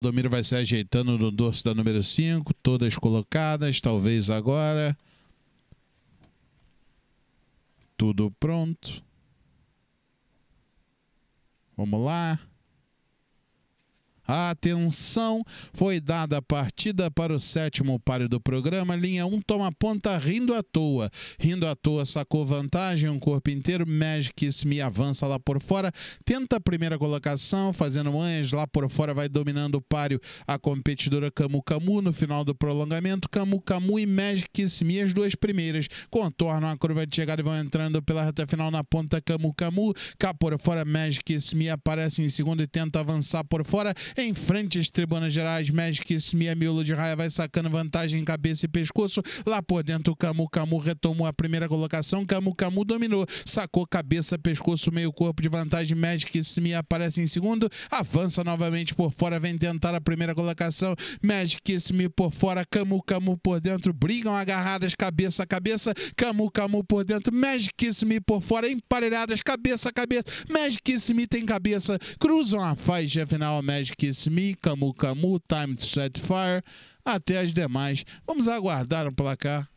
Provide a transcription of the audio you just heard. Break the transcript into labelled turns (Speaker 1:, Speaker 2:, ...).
Speaker 1: Domiro vai se ajeitando no dorso da número 5, todas colocadas, talvez agora. Tudo pronto. Vamos lá. Atenção, foi dada a partida para o sétimo páreo do programa. Linha 1 um toma ponta rindo à toa. Rindo à toa sacou vantagem, um corpo inteiro. Magic me avança lá por fora. Tenta a primeira colocação, fazendo manhas lá por fora, vai dominando o páreo a competidora Camu Camu no final do prolongamento. Camu Camu e Magic me as duas primeiras. Contornam a curva de chegada e vão entrando pela reta final na ponta Camu Camu. Cá por fora, Magic me aparece em segundo e tenta avançar por fora em frente às tribunas gerais, Magic Smia Miolo de Raia vai sacando vantagem em cabeça e pescoço. Lá por dentro, Camu Camu retomou a primeira colocação. Camu Camu dominou, sacou cabeça, pescoço, meio corpo de vantagem. Magic Smia aparece em segundo, avança novamente por fora, vem tentar a primeira colocação. Magic Smia por fora, Camu Camu por dentro, brigam agarradas cabeça a cabeça. Camu Camu por dentro, Magic Smia por fora, emparelhadas cabeça a cabeça. Magic Smia tem cabeça, cruzam a faixa final. Magic Kiss Me, Camu Camu, Time to Set Fire, até as demais. Vamos aguardar o um placar